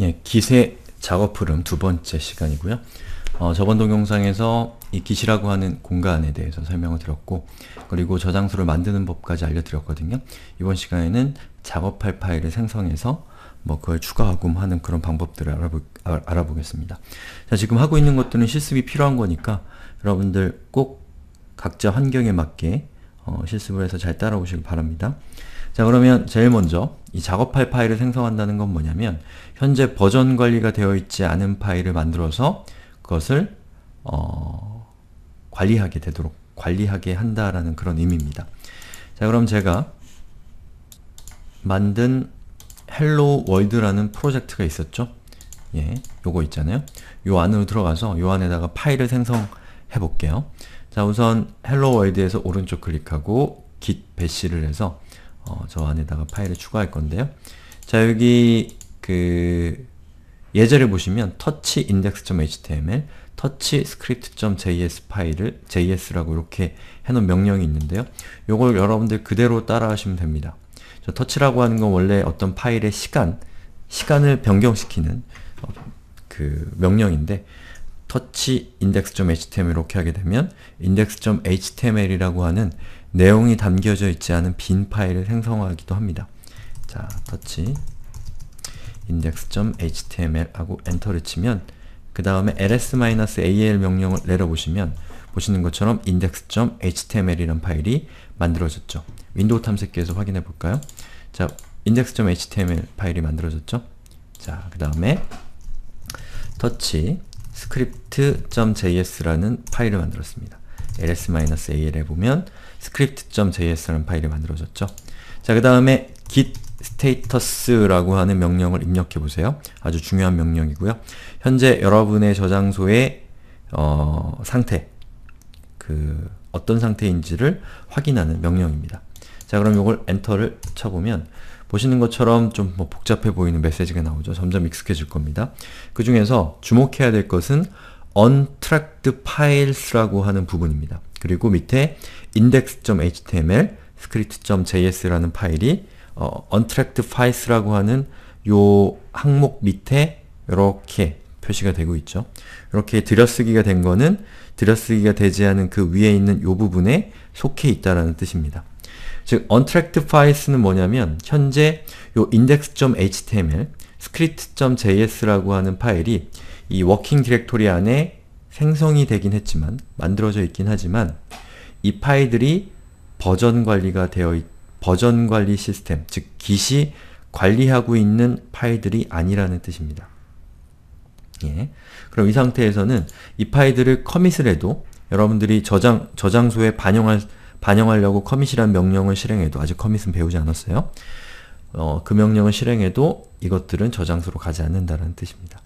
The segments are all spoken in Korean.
예, 기세 작업 흐름 두 번째 시간이고요. 어, 저번 동영상에서 이 기시라고 하는 공간에 대해서 설명을 드렸고 그리고 저장소를 만드는 법까지 알려드렸거든요. 이번 시간에는 작업할 파일을 생성해서 뭐 그걸 추가하고 하는 그런 방법들을 알아보, 아, 알아보겠습니다. 자 지금 하고 있는 것들은 실습이 필요한 거니까 여러분들 꼭 각자 환경에 맞게 어, 실습을 해서 잘 따라오시길 바랍니다. 자 그러면 제일 먼저 이 작업할 파일을 생성한다는 건 뭐냐면 현재 버전 관리가 되어 있지 않은 파일을 만들어서 그것을 어, 관리하게 되도록 관리하게 한다라는 그런 의미입니다. 자 그럼 제가 만든 헬로 월드라는 프로젝트가 있었죠? 예, 요거 있잖아요. 요 안으로 들어가서 요 안에다가 파일을 생성해 볼게요. 자 우선 헬로 월드에서 오른쪽 클릭하고 git 배시를 해서 어, 저 안에다가 파일을 추가할 건데요. 자 여기 그 예제를 보시면 터치 index.html, 터치 script.js 파일을 js라고 이렇게 해놓은 명령이 있는데요. 요걸 여러분들 그대로 따라하시면 됩니다. 저 터치라고 하는 건 원래 어떤 파일의 시간, 시간을 변경시키는 어, 그 명령인데 터치 index.html 이렇게 하게 되면 index.html이라고 하는 내용이 담겨져 있지 않은 빈 파일을 생성하기도 합니다. 자, 터치 index.html하고 엔터를 치면 그 다음에 ls-al 명령을 내려보시면 보시는 것처럼 i n d e x h t m l 이라 파일이 만들어졌죠. 윈도우 탐색기에서 확인해 볼까요? 자, index.html 파일이 만들어졌죠? 자, 그 다음에 터치 script.js라는 파일을 만들었습니다. ls-al 해보면 script.js라는 파일이 만들어졌죠. 자, 그 다음에 git status라고 하는 명령을 입력해 보세요. 아주 중요한 명령이고요. 현재 여러분의 저장소의 어, 상태, 그 어떤 상태인지를 확인하는 명령입니다. 자, 그럼 이걸 엔터를 쳐보면 보시는 것처럼 좀뭐 복잡해 보이는 메시지가 나오죠. 점점 익숙해질 겁니다. 그 중에서 주목해야 될 것은 untracked files라고 하는 부분입니다. 그리고 밑에 index.html, script.js라는 파일이 어, untracked files라고 하는 요 항목 밑에 이렇게 표시가 되고 있죠. 이렇게 들여쓰기가 된 거는 들여쓰기가 되지 않은 그 위에 있는 요 부분에 속해 있다라는 뜻입니다. 즉, untracked files는 뭐냐면 현재 요 index.html, script.js라고 하는 파일이 이 working directory 안에 생성이 되긴 했지만 만들어져 있긴 하지만 이 파일들이 버전 관리가 되어 있, 버전 관리 시스템, 즉 g i 이 관리하고 있는 파일들이 아니라는 뜻입니다. 예. 그럼 이 상태에서는 이 파일들을 커밋을 해도 여러분들이 저장, 저장소에 반영할, 반영하려고 커밋이란 명령을 실행해도 아직 커밋은 배우지 않았어요. 어, 그 명령을 실행해도 이것들은 저장소로 가지 않는다는 뜻입니다.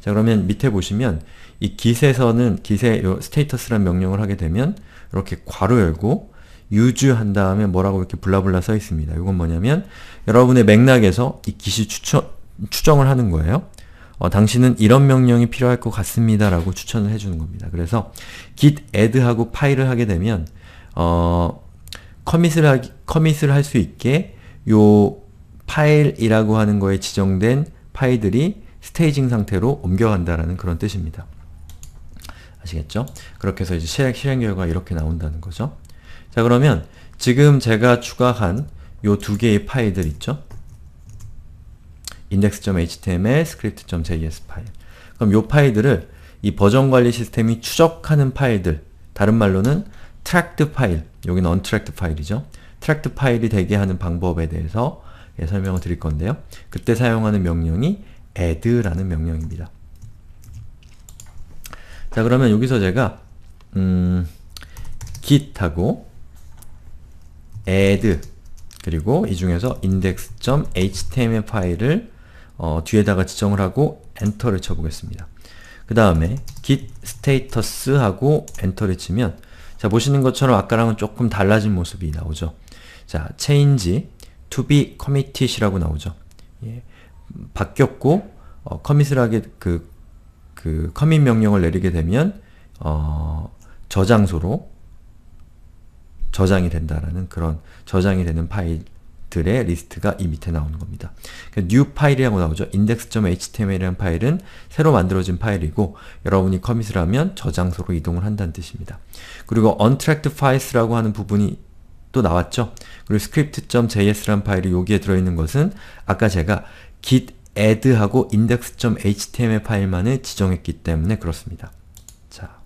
자 그러면 밑에 보시면 이 git에서는 git에 스테이터스란 명령을 하게 되면 이렇게 괄호 열고 유주한 다음에 뭐라고 이렇게 블라블라 써 있습니다. 이건 뭐냐면 여러분의 맥락에서 이 기시 추천, 추정을 하는 거예요. 어, 당신은 이런 명령이 필요할 것 같습니다 라고 추천을 해주는 겁니다. 그래서 git add하고 파일을 하게 되면 어, 커밋을 커밋을 할 수 있게 요 파일이라고 하는 거에 지정된 파일들이 스테이징 상태로 옮겨간다라는 그런 뜻입니다. 아시겠죠? 그렇게 해서 이제 실행, 실행 결과 가 이렇게 나온다는 거죠. 자 그러면 지금 제가 추가한 요 두 개의 파일들 있죠? index.html, script.js 파일 그럼 요 파일들을 이 버전 관리 시스템이 추적하는 파일들 다른 말로는 트랙트 파일 여기는 언트랙트 파일이죠. 트랙트 파일이 되게 하는 방법에 대해서 예, 설명을 드릴 건데요. 그때 사용하는 명령이 add라는 명령입니다. 자 그러면 여기서 제가 음, git하고 add 그리고 이 중에서 index.html 파일을 어, 뒤에다가 지정을 하고 엔터를 쳐보겠습니다. 그 다음에 git status하고 엔터를 치면 자 보시는 것처럼 아까랑은 조금 달라진 모습이 나오죠. 자 change to be committed이라고 나오죠. 예, 바뀌었고 어, c o m m i t 하게 그그 커밋 명령을 내리게 되면 어, 저장소로 저장이 된다라는 그런 저장이 되는 파일들의 리스트가 이 밑에 나오는 겁니다. 그러니까 new 파일이라고 나오죠. index.html이라는 파일은 새로 만들어진 파일이고 여러분이 커밋을 하면 저장소로 이동을 한다는 뜻입니다. 그리고 untracked files라고 하는 부분이 또 나왔죠. 그리고 script.js라는 파일이 여기에 들어있는 것은 아까 제가 git add하고 index.html 파일만을 지정했기 때문에 그렇습니다. 자,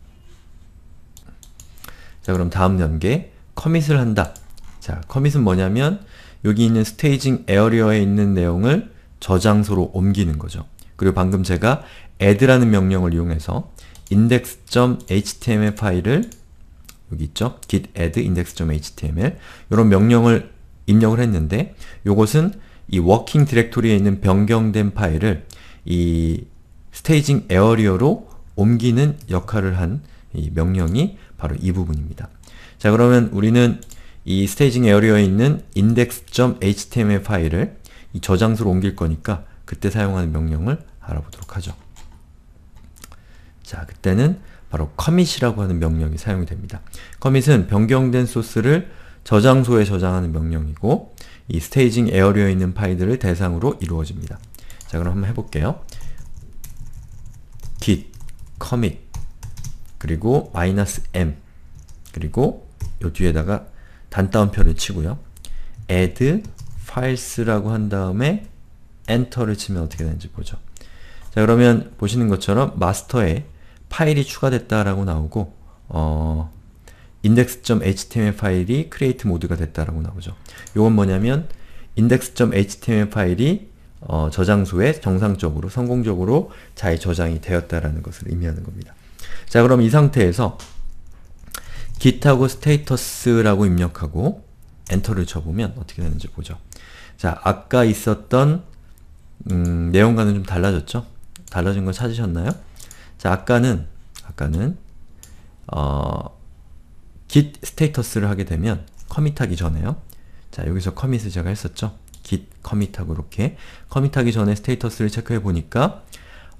자 그럼 다음 단계 커밋을 한다. 자, 커밋은 뭐냐면 여기 있는 스테이징 에어리어에 있는 내용을 저장소로 옮기는 거죠. 그리고 방금 제가 add라는 명령을 이용해서 index.html 파일을 여기 있죠? git add index.html 이런 명령을 입력을 했는데 요것은 이 워킹 디렉토리에 있는 변경된 파일을 이 스테이징 에어리어로 옮기는 역할을 한 명령이 바로 이 부분입니다. 자 그러면 우리는 이 스테이징 에어리어에 있는 index.html 파일을 이 저장소로 옮길 거니까 그때 사용하는 명령을 알아보도록 하죠. 자 그때는 바로 commit이라고 하는 명령이 사용이 됩니다. commit은 변경된 소스를 저장소에 저장하는 명령이고 이 스테이징 에어리어에 있는 파일들을 대상으로 이루어집니다. 자 그럼 한번 해볼게요. git commit 그리고 -m 그리고 요 뒤에다가 단따옴표를 치고요. add files라고 한 다음에 엔터를 치면 어떻게 되는지 보죠. 자 그러면 보시는 것처럼 마스터에 파일이 추가됐다라고 나오고 어, index.html 파일이 create 모드가 됐다라고 나오죠. 요건 뭐냐면 index.html 파일이 어, 저장소에 정상적으로 성공적으로 잘 저장이 되었다라는 것을 의미하는 겁니다. 자 그럼 이 상태에서 git하고 status라고 입력하고 엔터를 쳐보면 어떻게 되는지 보죠. 자 아까 있었던 음, 내용과는 좀 달라졌죠? 달라진 거 찾으셨나요? 자 아까는 아까는 어, git 스테이터스를 하게 되면 커밋하기 전에요. 자 여기서 커밋을 제가 했었죠. git 커밋하고 이렇게 커밋하기 전에 스테이터스를 체크해 보니까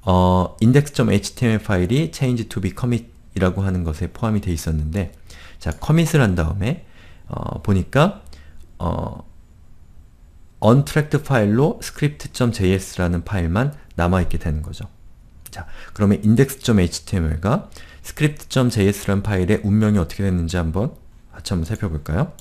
어, index.html 파일이 change to be commit이라고 하는 것에 포함이 돼 있었는데 자 커밋을 한 다음에 어, 보니까 어, untracked 파일로 script.js라는 파일만 남아있게 되는 거죠. 자, 그러면 index.html과 script.js라는 파일의 운명이 어떻게 됐는지 한번 같이 한번 살펴볼까요?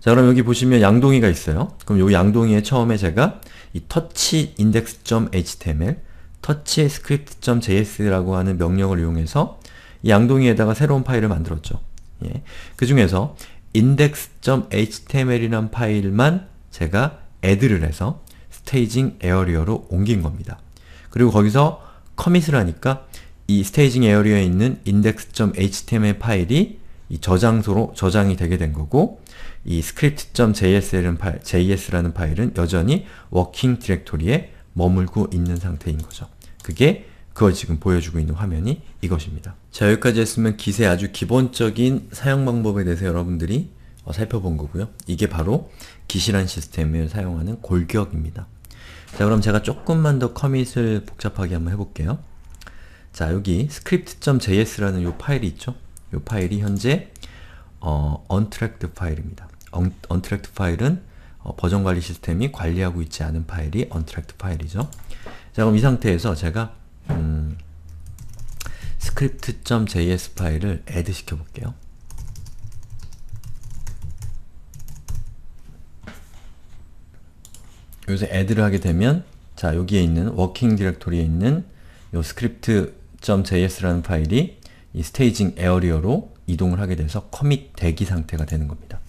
자 그럼 여기 보시면 양동이가 있어요. 그럼 이 양동이에 처음에 제가 이 touch index.html touch script.js라고 하는 명령을 이용해서 이 양동이에다가 새로운 파일을 만들었죠. 예. 그 중에서 index.html이란 파일만 제가 add를 해서 staging area로 옮긴 겁니다. 그리고 거기서 commit을 하니까 이 스테이징 에어리어에 있는 index.html 파일이 이 저장소로 저장이 되게 된 거고 이 s c r i p t j s 라는 파일, js라는 파일은 여전히 워킹 디렉토리에 머물고 있는 상태인 거죠. 그게 그걸 지금 보여주고 있는 화면이 이것입니다. 자 여기까지 했으면 기세 아주 기본적인 사용 방법에 대해서 여러분들이 어, 살펴본 거고요. 이게 바로 기시란 시스템을 사용하는 골격입니다. 자 그럼 제가 조금만 더 커밋을 복잡하게 한번 해볼게요. 자 여기 script.js라는 요 파일이 있죠? 요 파일이 현재 어, untracked 파일입니다. un, t r a c k e d 파일은 어, 버전 관리 시스템이 관리하고 있지 않은 파일이 untracked 파일이죠. 자 그럼 이 상태에서 제가 음, script.js 파일을 add 시켜볼게요. 요새 add를 하게 되면 자 여기에 있는 working i d e c t o r y 에 있는 요 script commit.js라는 파일이 이 스테이징 에어리어로 이동을 하게 돼서 커밋 대기 상태가 되는 겁니다.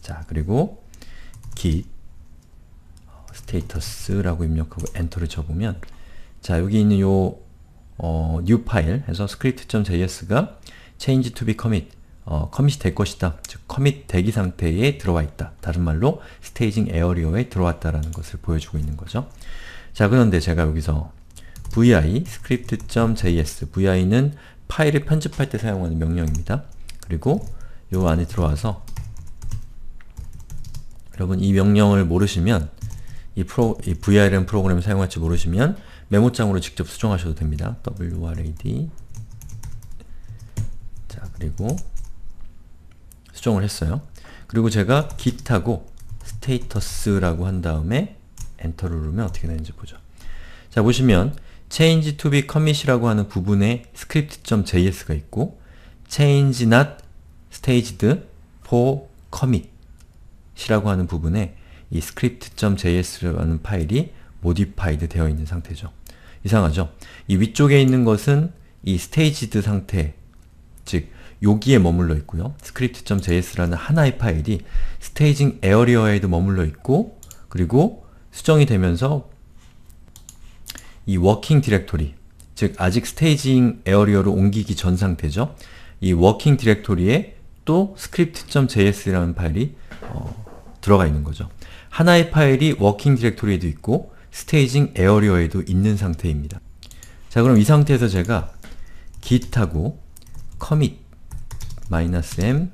자, 그리고 git 어, status라고 입력하고 엔터를 쳐보면 자, 여기 있는 요 어, new 파일 해서 script.js가 change to be commit 어, 커밋이 될 것이다. 즉, 커밋 대기 상태에 들어와 있다. 다른 말로 스테이징 에어리어에 들어왔다라는 것을 보여주고 있는 거죠. 자, 그런데 제가 여기서 vi script.js vi는 파일을 편집할 때 사용하는 명령입니다. 그리고 요 안에 들어와서 여러분 이 명령을 모르시면 이, 프로, 이 VRM 프로그램을 사용할지 모르시면 메모장으로 직접 수정하셔도 됩니다. WRAD 자 그리고 수정을 했어요. 그리고 제가 git하고 status라고 한 다음에 엔터를 누르면 어떻게 되는지 보죠. 자 보시면 change to be commit이라고 하는 부분에 script.js가 있고 change not staged for commit이라고 하는 부분에 이 script.js라는 파일이 modified 되어 있는 상태죠. 이상하죠? 이 위쪽에 있는 것은 이 staged 상태, 즉 여기에 머물러 있고요. script.js라는 하나의 파일이 staging area에도 머물러 있고 그리고 수정이 되면서 이 워킹 디렉토리, 즉 아직 스테이징 에어리어로 옮기기 전 상태죠. 이 워킹 디렉토리에 또 script.js라는 파일이 어, 들어가 있는 거죠. 하나의 파일이 워킹 디렉토리에도 있고 스테이징 에어리어에도 있는 상태입니다. 자 그럼 이 상태에서 제가 git하고 commit -m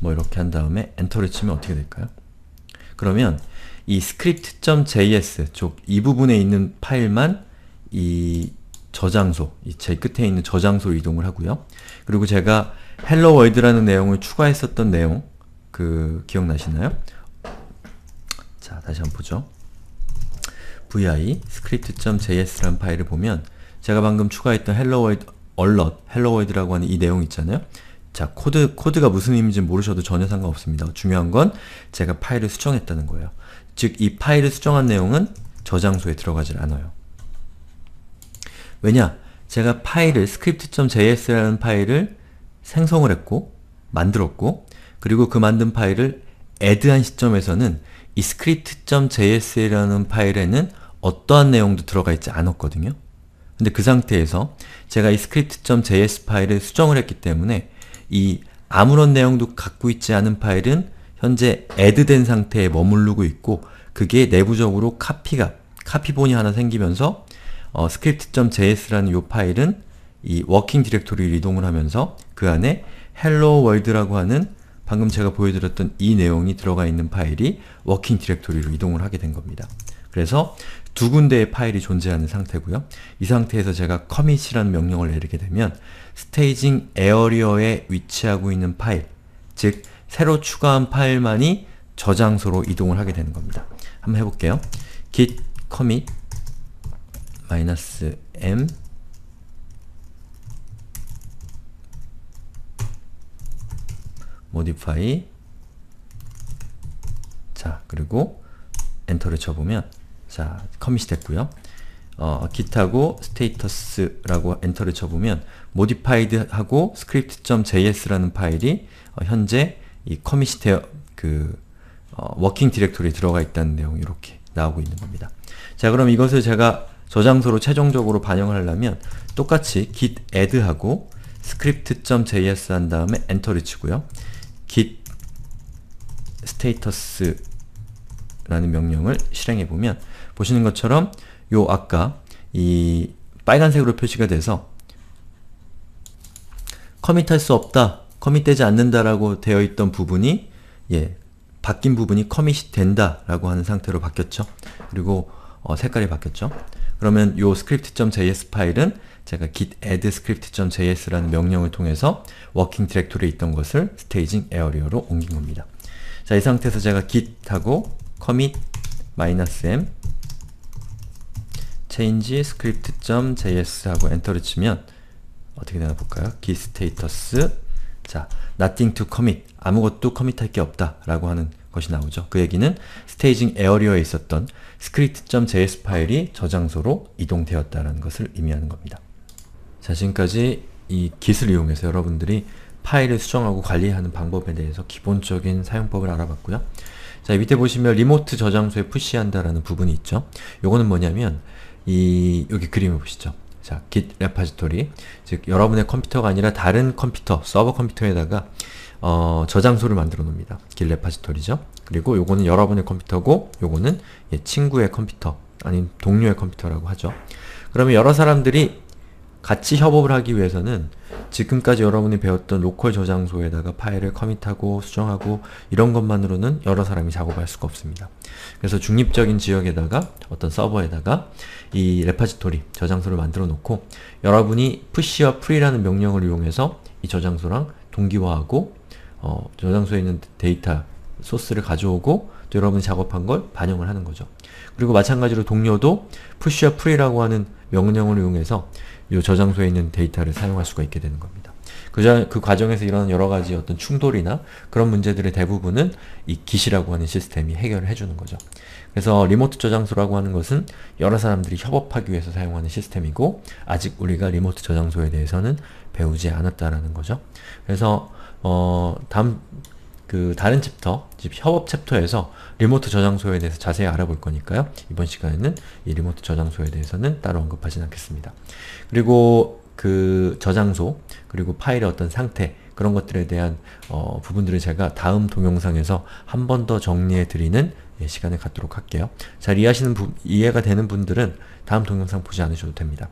뭐 이렇게 한 다음에 엔터를 치면 어떻게 될까요? 그러면 이 script.js 쪽이 부분에 있는 파일만 이 저장소, 이제 끝에 있는 저장소 로 이동을 하고요. 그리고 제가 hello w o r l d 라는 내용을 추가했었던 내용 그 기억나시나요? 자, 다시 한번 보죠. vi script.js라는 파일을 보면 제가 방금 추가했던 hello world alert, hello world라고 하는 이 내용 있잖아요. 자, 코드, 코드가 무슨 의미인지 모르셔도 전혀 상관없습니다. 중요한 건 제가 파일을 수정했다는 거예요. 즉, 이 파일을 수정한 내용은 저장소에 들어가질 않아요. 왜냐? 제가 파일을 script.js라는 파일을 생성을 했고 만들었고 그리고 그 만든 파일을 add한 시점에서는 이 script.js라는 파일에는 어떠한 내용도 들어가 있지 않았거든요. 근데 그 상태에서 제가 이 script.js 파일을 수정을 했기 때문에 이 아무런 내용도 갖고 있지 않은 파일은 현재 애드된 상태에 머무르고 있고 그게 내부적으로 카피가, 카피본이 하나 생기면서 어, script.js라는 요 파일은 이 워킹 디렉토리를 이동을 하면서 그 안에 hello world라고 하는 방금 제가 보여드렸던 이 내용이 들어가 있는 파일이 워킹 디렉토리로 이동을 하게 된 겁니다. 그래서 두 군데의 파일이 존재하는 상태고요. 이 상태에서 제가 commit이라는 명령을 내리게 되면 staging area에 위치하고 있는 파일, 즉 새로 추가한 파일만이 저장소로 이동을 하게 되는 겁니다. 한번 해볼게요. git commit -m m o d i 자, 그리고 엔터를 쳐보면 자, 커밋이 됐고요. 어, git하고 status라고 엔터를 쳐보면 modified하고 script.js라는 파일이 어, 현재 이 커밋이 되어 그 어, 워킹 디렉토리에 들어가 있다는 내용이 이렇게 나오고 있는 겁니다. 자, 그럼 이것을 제가 저장소로 최종적으로 반영을 하려면 똑같이 git add하고 script.js 한 다음에 엔터를 치고요. git status라는 명령을 실행해보면 보시는 것처럼 요 아까 이 빨간색으로 표시가 돼서 커밋할 수 없다, 커밋되지 않는다라고 되어 있던 부분이 예, 바뀐 부분이 커밋이 된다라고 하는 상태로 바뀌었죠. 그리고 어, 색깔이 바뀌었죠. 그러면 요 script.js 파일은 제가 git add script.js라는 명령을 통해서 워킹 디렉토리에 있던 것을 staging area로 옮긴 겁니다. 자, 이 상태에서 제가 git하고 commit-m change script.js 하고 엔터를 치면 어떻게 되나 볼까요? git status 자, nothing to commit 아무것도 커밋할 게 없다 라고 하는 것이 나오죠. 그 얘기는 스테이징 에어리어에 있었던 script.js 파일이 저장소로 이동되었다는 것을 의미하는 겁니다. 자, 지금까지 이 git을 이용해서 여러분들이 파일을 수정하고 관리하는 방법에 대해서 기본적인 사용법을 알아봤고요. 자 밑에 보시면 리모트 저장소에 푸시한다라는 부분이 있죠. 요거는 뭐냐면 이 여기 그림을 보시죠. 자, git 레파지토리 즉 여러분의 컴퓨터가 아니라 다른 컴퓨터, 서버 컴퓨터에다가 어, 저장소를 만들어 놓습니다. git 레파지토리죠. 그리고 요거는 여러분의 컴퓨터고 요거는 예, 친구의 컴퓨터 아닌 동료의 컴퓨터라고 하죠. 그러면 여러 사람들이 같이 협업을 하기 위해서는 지금까지 여러분이 배웠던 로컬 저장소에다가 파일을 커밋하고 수정하고 이런 것만으로는 여러 사람이 작업할 수가 없습니다. 그래서 중립적인 지역에다가 어떤 서버에다가 이 레파지토리 저장소를 만들어 놓고 여러분이 push와 free라는 명령을 이용해서 이 저장소랑 동기화하고 어, 저장소에 있는 데이터 소스를 가져오고 여러분이 작업한 걸 반영을 하는 거죠. 그리고 마찬가지로 동료도 push와 f r e 라고 하는 명령을 이용해서 이 저장소에 있는 데이터를 사용할 수가 있게 되는 겁니다. 그, 그 과정에서 일어난 여러가지 어떤 충돌이나 그런 문제들의 대부분은 이 기시라고 하는 시스템이 해결을 해주는 거죠. 그래서 리모트 저장소라고 하는 것은 여러 사람들이 협업하기 위해서 사용하는 시스템이고 아직 우리가 리모트 저장소에 대해서는 배우지 않았다라는 거죠. 그래서 어, 다음 그 다른 챕터, 즉 협업 챕터에서 리모트 저장소에 대해서 자세히 알아볼 거니까요. 이번 시간에는 이 리모트 저장소에 대해서는 따로 언급하진 않겠습니다. 그리고 그 저장소, 그리고 파일의 어떤 상태, 그런 것들에 대한 어, 부분들을 제가 다음 동영상에서 한 번 더 정리해드리는 예, 시간을 갖도록 할게요. 잘 이해하시는 부, 이해가 되는 분들은 다음 동영상 보지 않으셔도 됩니다.